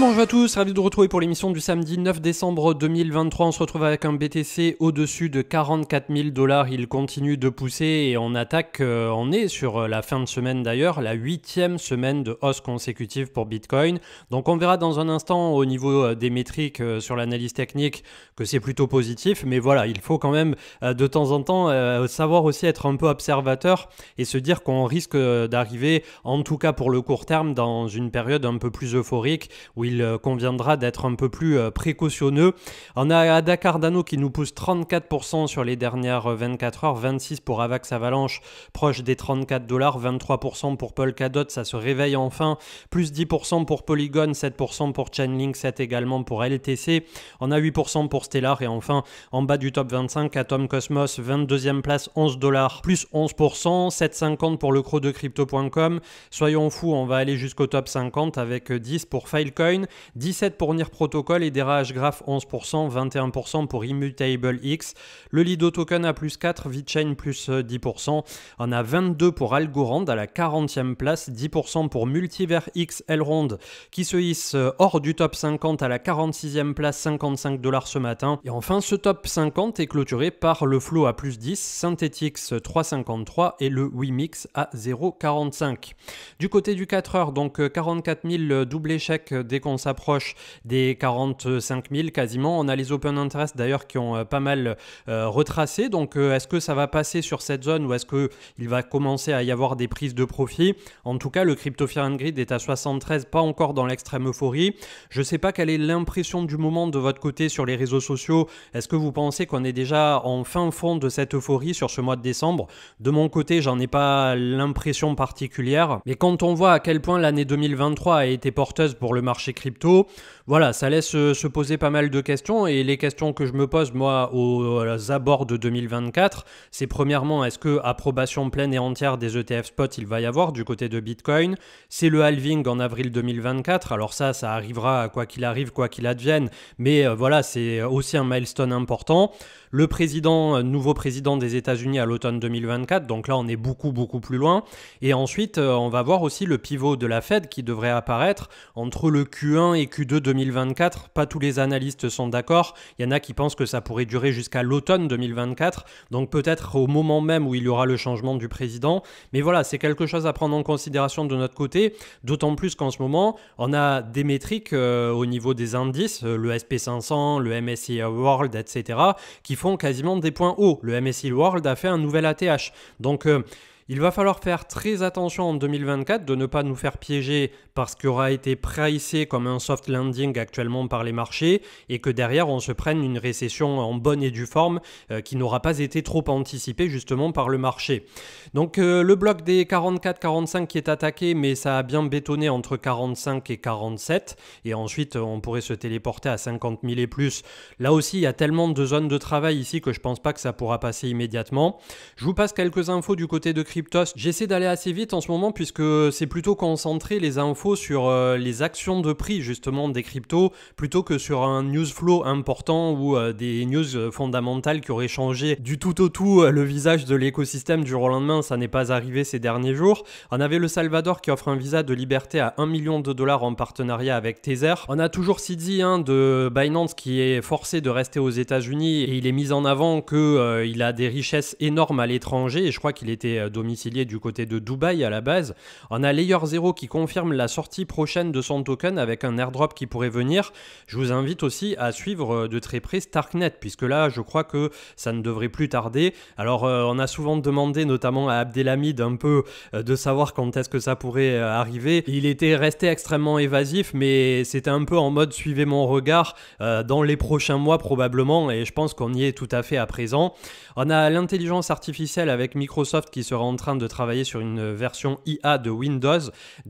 bonjour à tous, ravi de vous retrouver pour l'émission du samedi 9 décembre 2023. On se retrouve avec un BTC au-dessus de 44 000 dollars. Il continue de pousser et on attaque, euh, on est sur euh, la fin de semaine d'ailleurs, la huitième semaine de hausse consécutive pour Bitcoin. Donc on verra dans un instant au niveau euh, des métriques sur l'analyse technique que c'est plutôt positif. Mais voilà, il faut quand même de temps en temps savoir aussi être un peu observateur et se dire qu'on risque d'arriver, en tout cas pour le court terme, dans une période un peu plus euphorique où il il euh, conviendra d'être un peu plus euh, précautionneux. On a Ada Cardano qui nous pousse 34% sur les dernières 24 euh, heures, 26 pour Avax Avalanche proche des 34 dollars, 23% pour Polkadot, ça se réveille enfin, plus 10% pour Polygon, 7% pour Chainlink, 7 également pour LTC, on a 8% pour Stellar et enfin en bas du top 25 Atom Cosmos 22e place 11 dollars, plus 11%, 7,50 pour le croc de crypto.com. Soyons fous, on va aller jusqu'au top 50 avec 10 pour Filecoin, 17 pour NIR Protocol et DRH Graph 11%, 21% pour Immutable X. Le Lido Token à plus 4, VeChain plus 10%. Euh, On a 22 pour Algorand à la 40e place, 10% pour Multivers X Elrond qui se hisse euh, hors du top 50 à la 46e place, 55 dollars ce matin. Et enfin, ce top 50 est clôturé par le Flow à plus 10, Synthetix 353 euh, et le Wimix à 0,45. Du côté du 4 heures, donc 44 000 double échec décomptés on s'approche des 45 000 quasiment. On a les open interest d'ailleurs qui ont euh, pas mal euh, retracé. Donc euh, est-ce que ça va passer sur cette zone ou est-ce qu'il va commencer à y avoir des prises de profit En tout cas, le crypto fear grid est à 73, pas encore dans l'extrême euphorie. Je ne sais pas quelle est l'impression du moment de votre côté sur les réseaux sociaux. Est-ce que vous pensez qu'on est déjà en fin fond de cette euphorie sur ce mois de décembre De mon côté, j'en ai pas l'impression particulière. Mais quand on voit à quel point l'année 2023 a été porteuse pour le marché crypto. Voilà, ça laisse euh, se poser pas mal de questions et les questions que je me pose moi aux, abords de 2024, c'est premièrement est-ce que approbation pleine et entière des ETF spot il va y avoir du côté de Bitcoin C'est le halving en avril 2024. Alors ça, ça arrivera quoi qu'il arrive, quoi qu'il advienne, mais euh, voilà, c'est aussi un milestone important le président, euh, nouveau président des États-Unis à l'automne 2024. Donc là, on est beaucoup, beaucoup plus loin. Et ensuite, euh, on va voir aussi le pivot de la Fed qui devrait apparaître entre le Q1 et Q2 2024. Pas tous les analystes sont d'accord. Il y en a qui pensent que ça pourrait durer jusqu'à l'automne 2024. Donc peut-être au moment même où il y aura le changement du président. Mais voilà, c'est quelque chose à prendre en considération de notre côté. D'autant plus qu'en ce moment, on a des métriques euh, au niveau des indices, le SP500, le MSCI World, etc., qui font quasiment des points hauts. Le MSI World a fait un nouvel ATH. Donc, euh, il va falloir faire très attention en 2024 de ne pas nous faire piéger parce qu'il aura été pricé comme un soft landing actuellement par les marchés et que derrière on se prenne une récession en bonne et due forme euh, qui n'aura pas été trop anticipée justement par le marché. Donc euh, le bloc des 44-45 qui est attaqué mais ça a bien bétonné entre 45 et 47 et ensuite on pourrait se téléporter à 50 000 et plus. Là aussi il y a tellement de zones de travail ici que je pense pas que ça pourra passer immédiatement. Je vous passe quelques infos du côté de Crypto J'essaie d'aller assez vite en ce moment puisque c'est plutôt concentré les infos sur euh, les actions de prix justement des cryptos plutôt que sur un news flow important ou euh, des news euh, fondamentales qui auraient changé du tout au tout le visage de l'écosystème du jour lendemain. Ça n'est pas arrivé ces derniers jours. On avait le Salvador qui offre un visa de liberté à 1 million de dollars en partenariat avec Tether. On a toujours Sidi hein, de Binance qui est forcé de rester aux États-Unis et il est mis en avant qu'il a des richesses énormes à l'étranger et je crois qu'il était domicilié du côté de Dubaï à la base. On a Layer 0 qui confirme la sortie prochaine de son token avec un airdrop qui pourrait venir. Je vous invite aussi à suivre de très près Starknet, puisque là, je crois que ça ne devrait plus tarder. Alors, euh, on a souvent demandé, notamment à Abdelhamid, un peu euh, de savoir quand est-ce que ça pourrait euh, arriver. Il était resté extrêmement évasif, mais c'était un peu en mode suivez mon regard dans les prochains mois probablement, et je pense qu'on y est tout à fait à présent. On a l'intelligence artificielle avec Microsoft qui sera en train de travailler sur une version IA de Windows.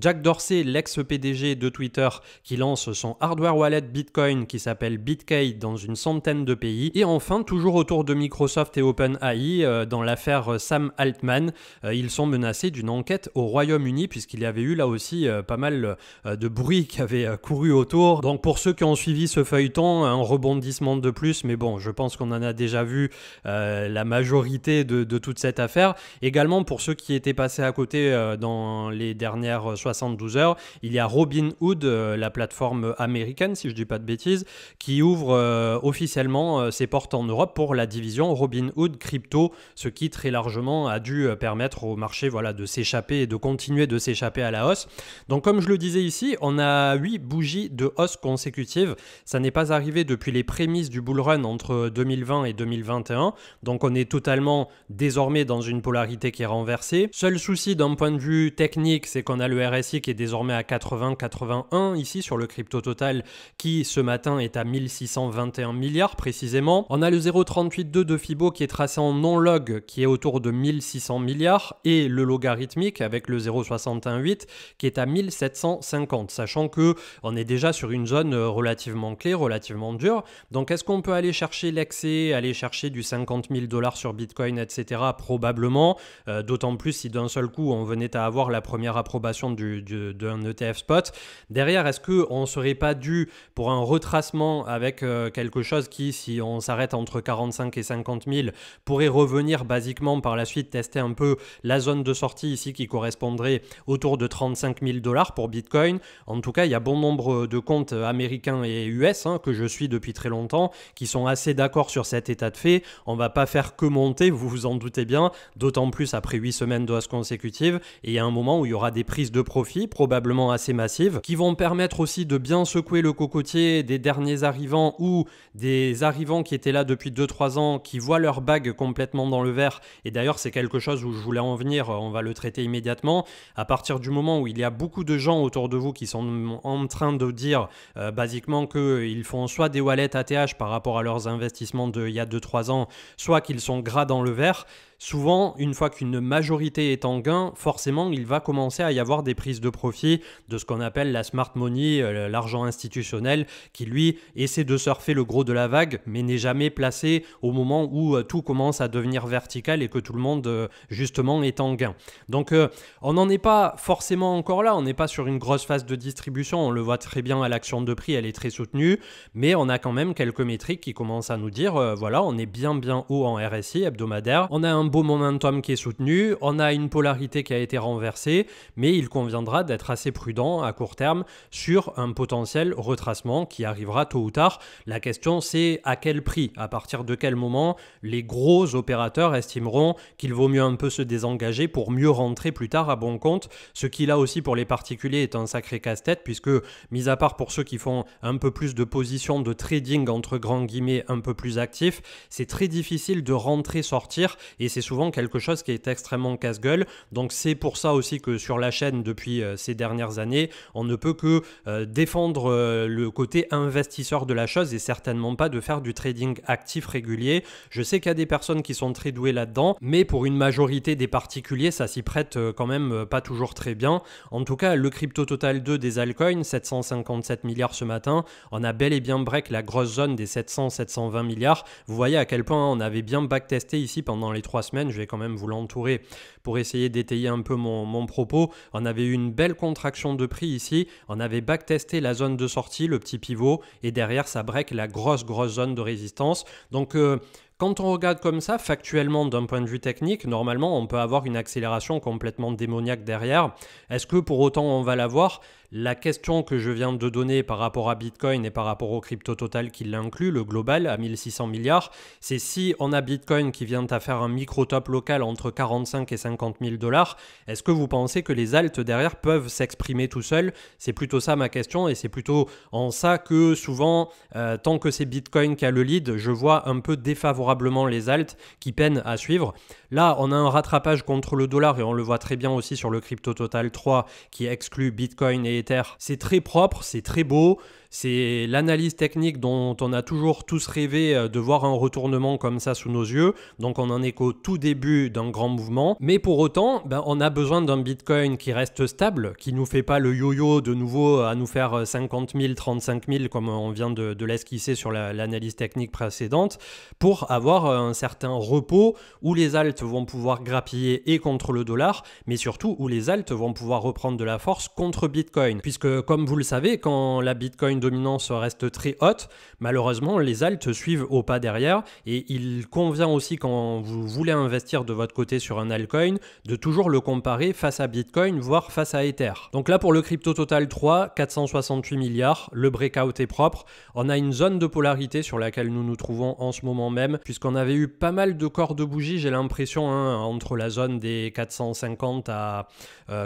Jack Dorsey, l'ex-PDG de Twitter, qui lance son hardware wallet Bitcoin qui s'appelle BitKey dans une centaine de pays. Et enfin, toujours autour de Microsoft et OpenAI, euh, dans l'affaire Sam Altman, euh, ils sont menacés d'une enquête au Royaume-Uni puisqu'il y avait eu là aussi euh, pas mal de bruit qui avait couru autour. Donc pour ceux qui ont suivi ce feuilleton, un rebondissement de plus, mais bon, je pense qu'on en a déjà vu la majorité de, de toute cette affaire. Également pour ceux qui étaient passés à côté euh, dans les dernières 72 heures, il y a Robinhood, euh, la plateforme américaine, si je ne dis pas de bêtises, qui ouvre euh, officiellement ses portes en Europe pour la division Robinhood Crypto, ce qui très largement a dû permettre au marché voilà, de s'échapper et de continuer de s'échapper à la hausse. Donc comme je le disais ici, on a huit bougies de hausse consécutives. Ça n'est pas arrivé depuis les prémices du bull run entre 2020 et 2021. Donc on est totalement désormais dans une polarité qui est versé. Seul souci d'un point de vue technique, c'est qu'on a le RSI qui est désormais à 80-81 ici sur le crypto total qui ce matin est à 1621 milliards précisément. On a le 0,382 de Fibo qui est tracé en non-log qui est autour de 1600 milliards et le logarithmique avec le 0,618 qui est à 1750 sachant que on est déjà sur une zone euh, relativement clé, relativement dure. Donc est-ce qu'on peut aller chercher l'excès, aller chercher du 50 000 dollars sur Bitcoin, etc. Probablement. Euh, d'autant plus si d'un seul coup on venait à avoir la première approbation d'un ETF spot. Derrière, est-ce qu'on ne serait pas dû pour un retracement avec euh, quelque chose qui, si on s'arrête entre 45 et 50 000, pourrait revenir basiquement par la suite tester un peu la zone de sortie ici qui correspondrait autour de 35 000 dollars pour Bitcoin En tout cas, il y a bon nombre de comptes américains et US hein, que je suis depuis très longtemps qui sont assez d'accord sur cet état de fait. On ne va pas faire que monter, vous vous en doutez bien, d'autant plus après 8 semaines de hausse consécutive, et il y a un moment où il y aura des prises de profit, probablement assez massives, qui vont permettre aussi de bien secouer le cocotier des derniers arrivants ou des arrivants qui étaient là depuis 2-3 ans, qui voient leur bague complètement dans le verre et d'ailleurs c'est quelque chose où je voulais en venir, euh, on va le traiter immédiatement, à partir du moment où il y a beaucoup de gens autour de vous qui sont en train de dire basiquement euh, basiquement qu'ils font soit des wallets ATH par rapport à leurs investissements d'il y a 2-3 ans, soit qu'ils sont gras dans le verre souvent, une fois qu'une majorité est en gain, forcément, il va commencer à y avoir des prises de profit de ce qu'on appelle la smart money, euh, l'argent institutionnel, qui lui essaie de surfer le gros de la vague, mais n'est jamais placé au moment où euh, tout commence à devenir vertical et que tout le monde, euh, justement, est en gain. Donc, on n'en est pas forcément encore là, on n'est pas sur une grosse phase de distribution, on le voit très bien à l'action de prix, elle est très soutenue, mais on a quand même quelques métriques qui commencent à nous dire, voilà, on est bien bien haut en RSI hebdomadaire, on a un beau momentum qui est soutenu, on a une polarité qui a été renversée, mais il conviendra d'être assez prudent à court terme sur un potentiel retracement qui arrivera tôt ou tard. La question c'est à quel prix, à partir de quel moment les gros opérateurs estimeront qu'il vaut mieux un peu se désengager pour mieux rentrer plus tard à bon compte, ce qui là aussi pour les particuliers est un sacré casse-tête puisque, mis à part pour ceux qui font un peu plus de position de trading entre grands guillemets un peu plus actifs, c'est très difficile de rentrer sortir et c'est souvent quelque chose qui est extrêmement casse-gueule. Donc c'est pour ça aussi que sur la chaîne, depuis euh, ces dernières années, on ne peut que euh, défendre euh, le côté investisseur de la chose et certainement pas de faire du trading actif régulier. Je sais qu'il y a des personnes qui sont très douées là-dedans, mais pour une majorité des particuliers, ça s'y prête quand même pas toujours très bien. En tout cas, le crypto total 2 des altcoins, 757 milliards ce matin, on a bel et bien break la grosse zone des 700-720 milliards. Vous voyez à quel point on avait bien backtesté ici pendant les trois je vais quand même vous l'entourer pour essayer d'étayer un peu mon, propos. On avait eu une belle contraction de prix ici, on avait back backtesté la zone de sortie, le petit pivot, et derrière ça break la grosse grosse zone de résistance. Donc euh, quand on regarde comme ça, factuellement d'un point de vue technique, normalement on peut avoir une accélération complètement démoniaque derrière. Est-ce que pour autant on va l'avoir la question que je viens de donner par rapport à Bitcoin et par rapport au crypto total qui l'inclut, le global à 1600 milliards, c'est si on a Bitcoin qui vient à faire un micro top local entre 45 et 50 000 dollars, est-ce que vous pensez que les altes derrière peuvent s'exprimer tout seuls C'est plutôt ça ma question et c'est plutôt en ça que souvent, euh, tant que c'est Bitcoin qui a le lead, je vois un peu défavorablement les altes qui peinent à suivre. Là, on a un rattrapage contre le dollar et on le voit très bien aussi sur le crypto total 3 qui exclut Bitcoin et c'est très propre, c'est très beau, c'est l'analyse technique dont on a toujours tous rêvé euh, de voir un retournement comme ça sous nos yeux. Donc on en est qu'au tout début d'un grand mouvement. Mais pour autant, ben, on a besoin d'un Bitcoin qui reste stable, qui nous fait pas le yo-yo de nouveau à nous faire 50 000, 35 000 comme on vient de, l'esquisser sur l'analyse technique précédente, pour avoir euh, un certain repos où les altes vont pouvoir grappiller et contre le dollar, mais surtout où les altes vont pouvoir reprendre de la force contre Bitcoin. Puisque comme vous le savez, quand la Bitcoin dominance reste très haute, malheureusement, les altes suivent au pas derrière. Et il convient aussi, quand vous voulez investir de votre côté sur un altcoin, de toujours le comparer face à Bitcoin, voire face à Ether. Donc là, pour le crypto total 3, 468 milliards, le breakout est propre. On a une zone de polarité sur laquelle nous nous trouvons en ce moment même, puisqu'on avait eu pas mal de corps de bougie, j'ai l'impression, hein, entre la zone des 450 à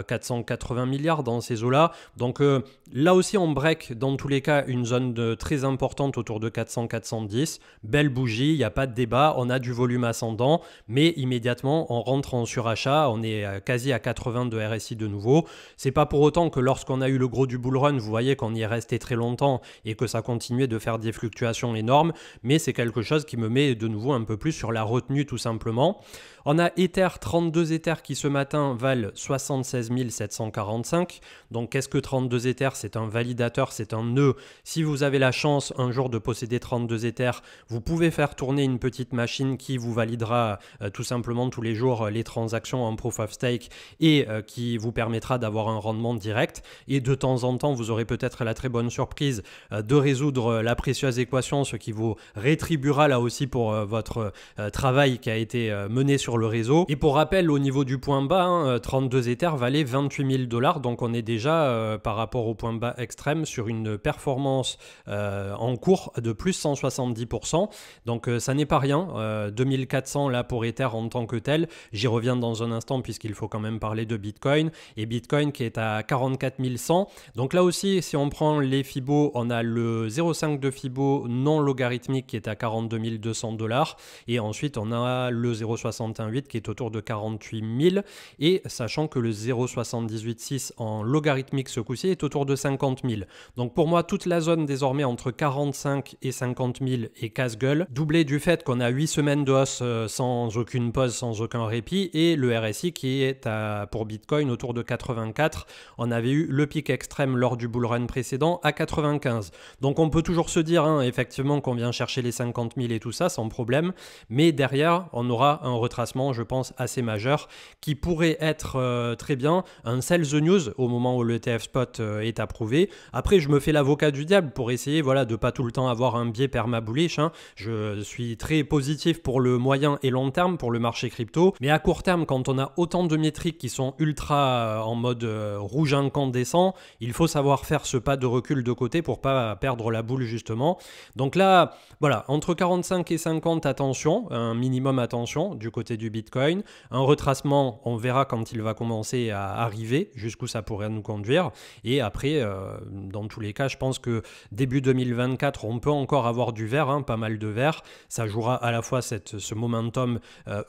480 euh, milliards dans ces eaux-là. Donc euh, là aussi, on break dans tous les une zone très importante autour de 400-410. Belle bougie, il n'y a pas de débat, on a du volume ascendant, mais immédiatement on rentre en surachat, on est quasi à 80 de RSI de nouveau. C'est pas pour autant que lorsqu'on a eu le gros du bull run, vous voyez qu'on y est resté très longtemps et que ça continuait de faire des fluctuations énormes, mais c'est quelque chose qui me met de nouveau un peu plus sur la retenue tout simplement. On a Ether, 32 Ether qui ce matin valent 76 745. Donc qu'est-ce que 32 Ether C'est un validateur, c'est un nœud. Si vous avez la chance un jour de posséder 32 Ether, vous pouvez faire tourner une petite machine qui vous validera euh, tout simplement tous les jours euh, les transactions en proof of stake et euh, qui vous permettra d'avoir un rendement direct. Et de temps en temps, vous aurez peut-être la très bonne surprise de résoudre la précieuse équation, ce qui vous rétribuera là aussi pour votre travail qui a été mené sur le réseau. Et pour rappel, au niveau du point bas, 32 Ethers valait 28 000 dollars, donc on est déjà euh, par rapport au point bas extrême sur une performance euh, en cours de plus 170%. Donc euh, ça n'est pas rien, 2400 là pour Ether en tant que tel. J'y reviens dans un instant puisqu'il faut quand même parler de Bitcoin et Bitcoin qui est à 44 100. Donc là aussi, si on prend les FIBO, on a le 0,5 de FIBO non logarithmique qui est à 42 200 dollars et ensuite on a le 0,61 qui est autour de 48 000 et sachant que le 0,786 en logarithmique ce coup-ci est autour de 50 000. Donc pour moi, toute la zone désormais entre 45 et 50 000 est casse-gueule, doublé du fait qu'on a 8 semaines de hausse euh, sans aucune pause, sans aucun répit et le RSI qui est à, pour Bitcoin autour de 84. On avait eu le pic extrême lors du bull run précédent à 95. Donc on peut toujours se dire hein, effectivement qu'on vient chercher les 50 000 et tout ça sans problème, mais derrière on aura un retracement je pense, assez majeur, qui pourrait être euh, très bien un sell the news au moment où le TF spot euh, est approuvé. Après, je me fais l'avocat du diable pour essayer voilà, de pas tout le temps avoir un biais perma Hein. Je suis très positif pour le moyen et long terme, pour le marché crypto, mais à court terme, quand on a autant de métriques qui sont ultra euh, en mode rouge incandescent, il faut savoir faire ce pas de recul de côté pour pas perdre la boule justement. Donc là, voilà, entre 45 et 50, attention, un minimum attention du côté du Bitcoin. Un retracement, on verra quand il va commencer à arriver, jusqu'où ça pourrait nous conduire. Et après, euh, dans tous les cas, je pense que début 2024, on peut encore avoir du vert, hein, pas mal de vert. Ça jouera à la fois cette, ce momentum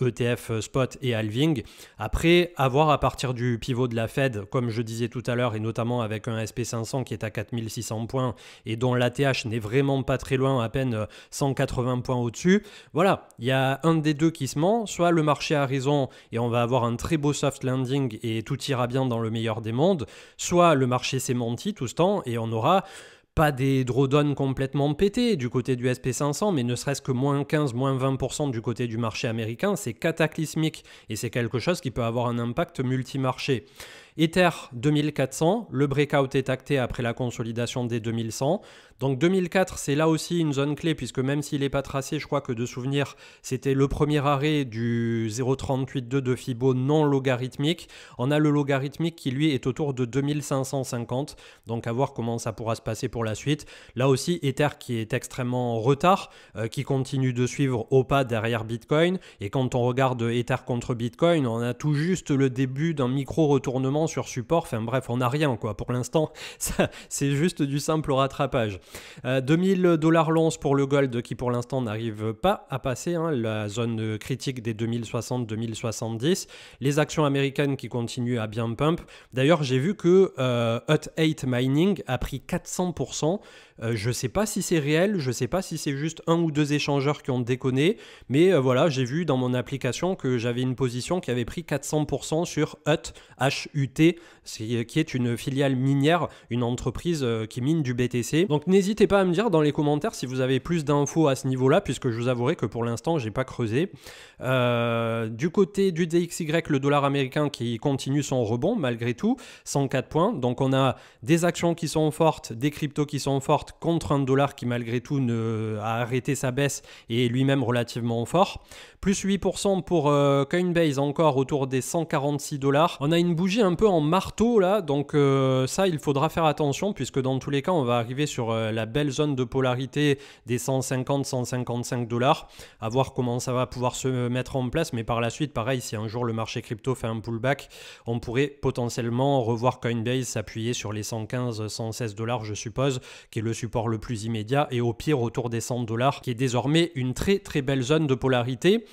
ETF euh, e euh, spot et halving. Après, avoir à partir du pivot de la Fed, comme je disais tout à l'heure, et notamment avec un SP500 qui est à 4600 points et dont l'ATH n'est vraiment pas très loin, à peine 180 points au-dessus. Voilà, il y a un des deux qui se ment, soit le marché a raison et on va avoir un très beau soft landing et tout ira bien dans le meilleur des mondes, soit le marché s'est menti tout ce temps et on aura pas des drawdowns complètement pétés du côté du SP500, mais ne serait-ce que moins 15, moins 20% du côté du marché américain, c'est cataclysmique et c'est quelque chose qui peut avoir un impact multimarché. Ether 2400, le breakout est acté après la consolidation des 2100. Donc 2004, c'est là aussi une zone clé, puisque même s'il n'est pas tracé, je crois que de souvenir, c'était le premier arrêt du 0,382 de Fibo non logarithmique. On a le logarithmique qui, lui, est autour de 2550, donc à voir comment ça pourra se passer pour la suite. Là aussi, Ether qui est extrêmement en retard, euh, qui continue de suivre au pas derrière Bitcoin, et quand on regarde Ether contre Bitcoin, on a tout juste le début d'un micro-retournement sur support. Enfin bref, on n'a rien quoi. Pour l'instant, c'est juste du simple rattrapage. 2000 euh, dollars l'once pour le gold qui pour l'instant n'arrive pas à passer hein, la zone critique des 2060-2070. Les actions américaines qui continuent à bien pump. D'ailleurs, j'ai vu que euh, Hut 8 Mining a pris 400%. Je euh, je sais pas si c'est réel, je sais pas si c'est juste un ou deux échangeurs qui ont déconné, mais voilà, j'ai vu dans mon application que j'avais une position qui avait pris 400% sur HUT, h qui est une filiale minière, une entreprise euh, qui mine du BTC. Donc n'hésitez pas à me dire dans les commentaires si vous avez plus d'infos à ce niveau-là, puisque je vous avouerai que pour l'instant, j'ai pas creusé. Euh, du côté du DXY, le dollar américain qui continue son rebond malgré tout, 104 points. Donc on a des actions qui sont fortes, des cryptos qui sont fortes contre un dollar qui malgré tout ne, a arrêté sa baisse et lui-même relativement fort. Plus 8% pour euh, Coinbase encore autour des 146 dollars. On a une bougie un peu en marteau là, donc euh, ça il faudra faire attention puisque dans tous les cas on va arriver sur euh, la belle zone de polarité des 150-155 dollars, à voir comment ça va pouvoir se mettre en place, mais par la suite pareil si un jour le marché crypto fait un pullback, on pourrait potentiellement revoir Coinbase s'appuyer sur les 115-116 dollars je suppose, qui est le support le plus immédiat et au pire autour des 100 dollars qui est désormais une très très belle zone de polarité.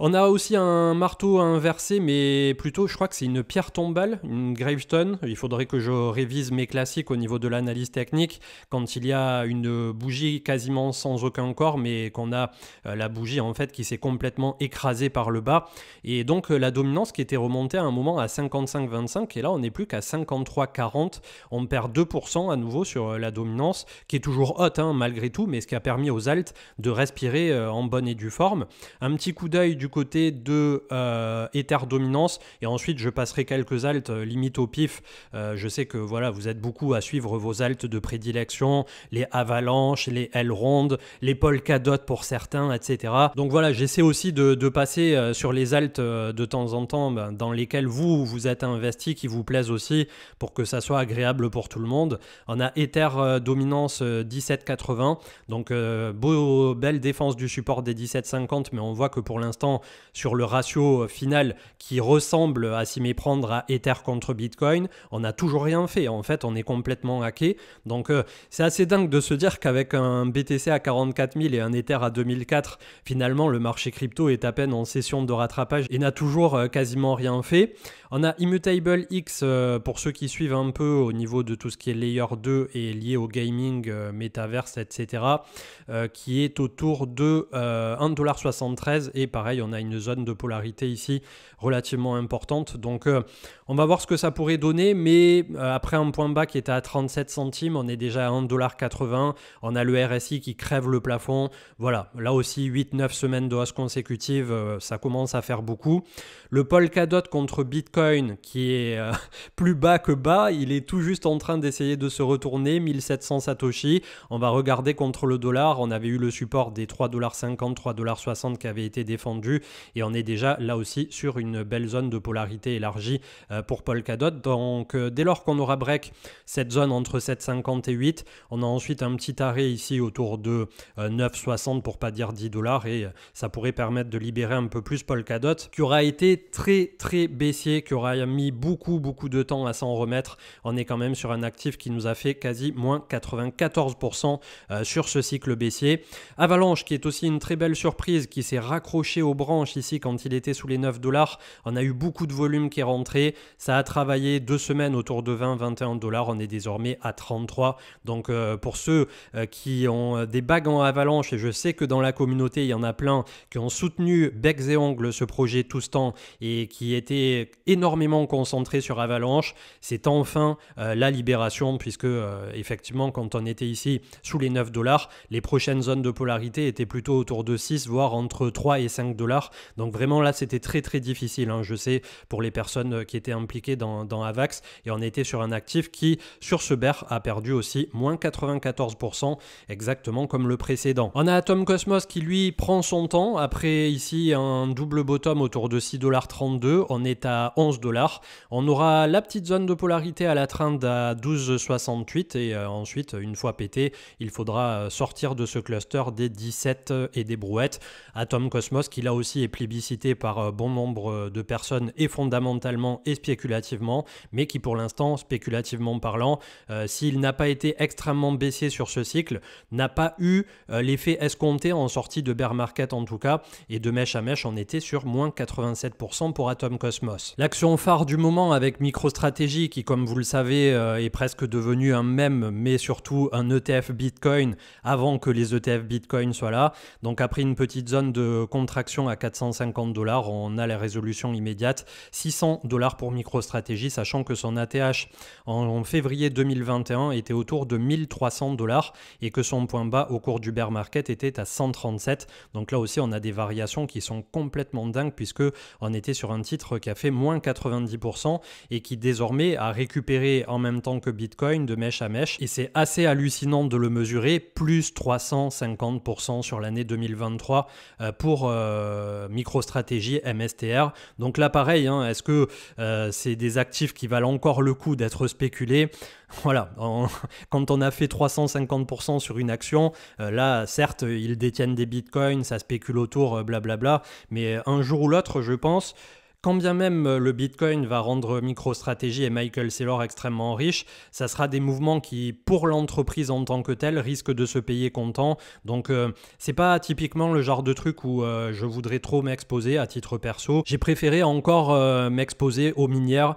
On a aussi un marteau inversé, mais plutôt, je crois que c'est une pierre tombale, une gravestone. Il faudrait que je révise mes classiques au niveau de l'analyse technique. Quand il y a une bougie quasiment sans aucun corps, mais qu'on a euh, la bougie en fait qui s'est complètement écrasée par le bas. Et donc euh, la dominance qui était remontée à un moment à 55-25, et là on n'est plus qu'à 53-40. On perd 2% à nouveau sur euh, la dominance, qui est toujours haute hein, malgré tout, mais ce qui a permis aux Altes de respirer en bonne et due forme. Un petit coup d'œil du côté de euh, dominance et ensuite je passerai quelques altes euh, limite au pif. Euh, je sais que voilà, vous êtes beaucoup à suivre vos altes de prédilection, les avalanches, les ailes rondes, les polkadot pour certains, etc. Donc voilà, j'essaie aussi de, passer euh, sur les altes de temps en temps ben, dans lesquelles vous vous êtes investi, qui vous plaisent aussi pour que ça soit agréable pour tout le monde. On a Ether dominance 1780, donc beau, belle défense du support des 1750, mais on voit que pour l'instant sur le ratio euh, final qui ressemble à s'y méprendre à Ether contre Bitcoin, on n'a toujours rien fait. En fait, on est complètement hacké. Donc euh, c'est assez dingue de se dire qu'avec un BTC à 44 000 et un Ether à 2004, finalement le marché crypto est à peine en session de rattrapage et n'a toujours euh, quasiment rien fait. On a Immutable X pour ceux qui suivent un peu au niveau de tout ce qui est layer 2 et lié au gaming, métaverse, etc., qui est autour de 1,73$ et pareil, on on a une zone de polarité ici relativement importante. Donc euh, on va voir ce que ça pourrait donner, mais euh, après un point bas qui était à 37 centimes, on est déjà à 1,80$, on a le RSI qui crève le plafond. Voilà, là aussi 8-9 semaines de hausse consécutive, euh, ça commence à faire beaucoup. Le Polkadot contre Bitcoin qui est plus bas que bas, il est tout juste en train d'essayer de se retourner, 1700 Satoshi. On va regarder contre le dollar, on avait eu le support des 3,50$, 3,60$ qui avait été défendu. Et on est déjà là aussi sur une belle zone de polarité élargie euh, pour Polkadot. Donc euh, dès lors qu'on aura break cette zone entre 7,50 et 8, on a ensuite un petit arrêt ici autour de 9,60 euh, pour pas dire 10 dollars et ça pourrait permettre de libérer un peu plus Polkadot qui aura été très très baissier, qui aura mis beaucoup beaucoup de temps à s'en remettre. On est quand même sur un actif qui nous a fait quasi moins 94% sur ce cycle baissier. Avalanche qui est aussi une très belle surprise qui s'est raccrochée au branche ici quand il était sous les 9 dollars. On a eu beaucoup de volume qui est rentré. Ça a travaillé deux semaines autour de 20-21 dollars. On est désormais à 33. Donc euh, pour ceux euh, qui ont des bagues en avalanche, et je sais que dans la communauté, il y en a plein qui ont soutenu becs et ongles ce projet tout ce temps et qui étaient énormément concentrés sur Avalanche, c'est enfin euh, la libération puisque effectivement quand on était ici sous les 9 dollars, les prochaines zones de polarité étaient plutôt autour de 6 voire entre 3 et 5 dollars donc vraiment là, c'était très très difficile. Hein. je sais pour les personnes euh, qui étaient impliquées dans, Avax et on était sur un actif qui, sur ce bear, a perdu aussi moins 94%, exactement comme le précédent. On a Atom Cosmos qui lui prend son temps après ici un double bottom autour de 6,32$. On est à 11 dollars. On aura la petite zone de polarité à la traîne à 12,68 et euh, ensuite, une fois pété, il faudra euh, sortir de ce cluster des 17 et des brouettes. Atom Cosmos qui là aussi est plébiscité par euh, bon nombre euh, de personnes et fondamentalement et spéculativement, mais qui pour l'instant, spéculativement parlant, euh, s'il n'a pas été extrêmement baissé sur ce cycle, n'a pas eu l'effet escompté en sortie de bear market en tout cas, et de mèche à mèche, on était sur moins 87% pour Atom Cosmos. L'action phare du moment avec MicroStrategy, qui comme vous le savez est presque devenu un même mais surtout un ETF Bitcoin avant que les ETF Bitcoin soient là, donc a pris une petite zone de contraction à 450 dollars, on a la résolution immédiate. 600 dollars pour MicroStrategy, sachant que son ATH en février 2021 était autour de 1300 dollars et que son point bas au cours du bear market était à 137. Donc là aussi, on a des variations qui sont complètement dingues puisque on était sur un titre qui a fait moins 90% et qui désormais a récupéré en même temps que Bitcoin de mèche à mèche. Et c'est assez hallucinant de le mesurer, plus 350% sur l'année 2023 euh, pour euh, euh, MicroStratégie MSTR. Donc là, pareil, hein, est-ce que euh, c'est des actifs qui valent encore le coup d'être spéculés Voilà, quand on a fait 350% sur une action, euh, là, certes, ils détiennent des bitcoins, ça spécule autour, blablabla, mais un jour ou l'autre, je pense, quand bien même euh, le Bitcoin va rendre MicroStrategy et Michael Saylor extrêmement riches, ça sera des mouvements qui, pour l'entreprise en tant que telle, risquent de se payer comptant. Donc, ce euh, c'est pas typiquement le genre de truc où euh, je voudrais trop m'exposer à titre perso. J'ai préféré encore m'exposer aux minières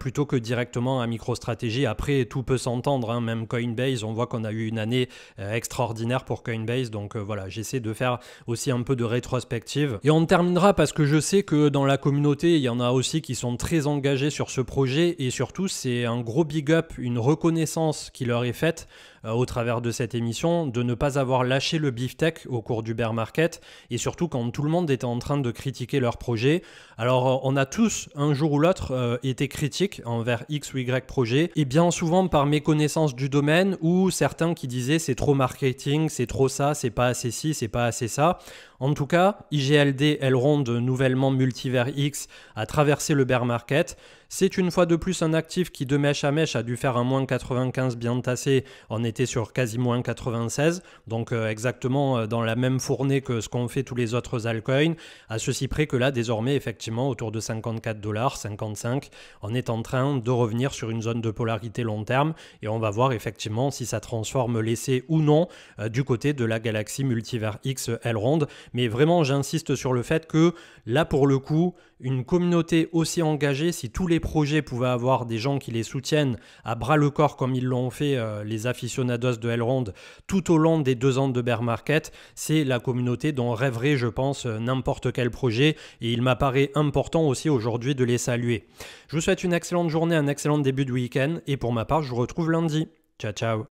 plutôt que directement à MicroStrategy. Après, tout peut s'entendre. Hein. Même Coinbase, on voit qu'on a eu une année extraordinaire pour Coinbase. Donc voilà, j'essaie de faire aussi un peu de rétrospective. Et on terminera parce que je sais que dans la communauté il y en a aussi qui sont très engagés sur ce projet et surtout, c'est un gros big up, une reconnaissance qui leur est faite euh, au travers de cette émission, de ne pas avoir lâché le beefsteak au cours du bear market, et surtout quand tout le monde était en train de critiquer leur projet. Alors euh, on a tous, un jour ou l'autre, euh, été critiques envers X ou Y projet, et bien souvent par méconnaissance du domaine, ou certains qui disaient c'est trop marketing, c'est trop ça, c'est pas assez ci, c'est pas assez ça. En tout cas, IGLD, elle ronde nouvellement Multivers X, a traversé le bear market. C'est une fois de plus un actif qui de mèche à mèche a dû faire un moins 95 bien tassé. en était sur quasi moins 96, donc euh, exactement euh, dans la même fournée que ce qu'ont fait tous les autres altcoins, à ceci près que là désormais effectivement autour de 54 dollars, 55, on est en train de revenir sur une zone de polarité long terme et on va voir effectivement si ça transforme l'essai ou non euh, du côté de la galaxie multivers X L-Ronde. Mais vraiment j'insiste sur le fait que là pour le coup, une communauté aussi engagée, si tous les projets pouvaient avoir des gens qui les soutiennent à bras le corps comme ils l'ont fait euh, les aficionados de Elrond tout au long des deux ans de Bear Market, c'est la communauté dont rêverait, je pense, euh, n'importe quel projet et il m'apparaît important aussi aujourd'hui de les saluer. Je vous souhaite une excellente journée, un excellent début de week-end et pour ma part, je vous retrouve lundi. Ciao ciao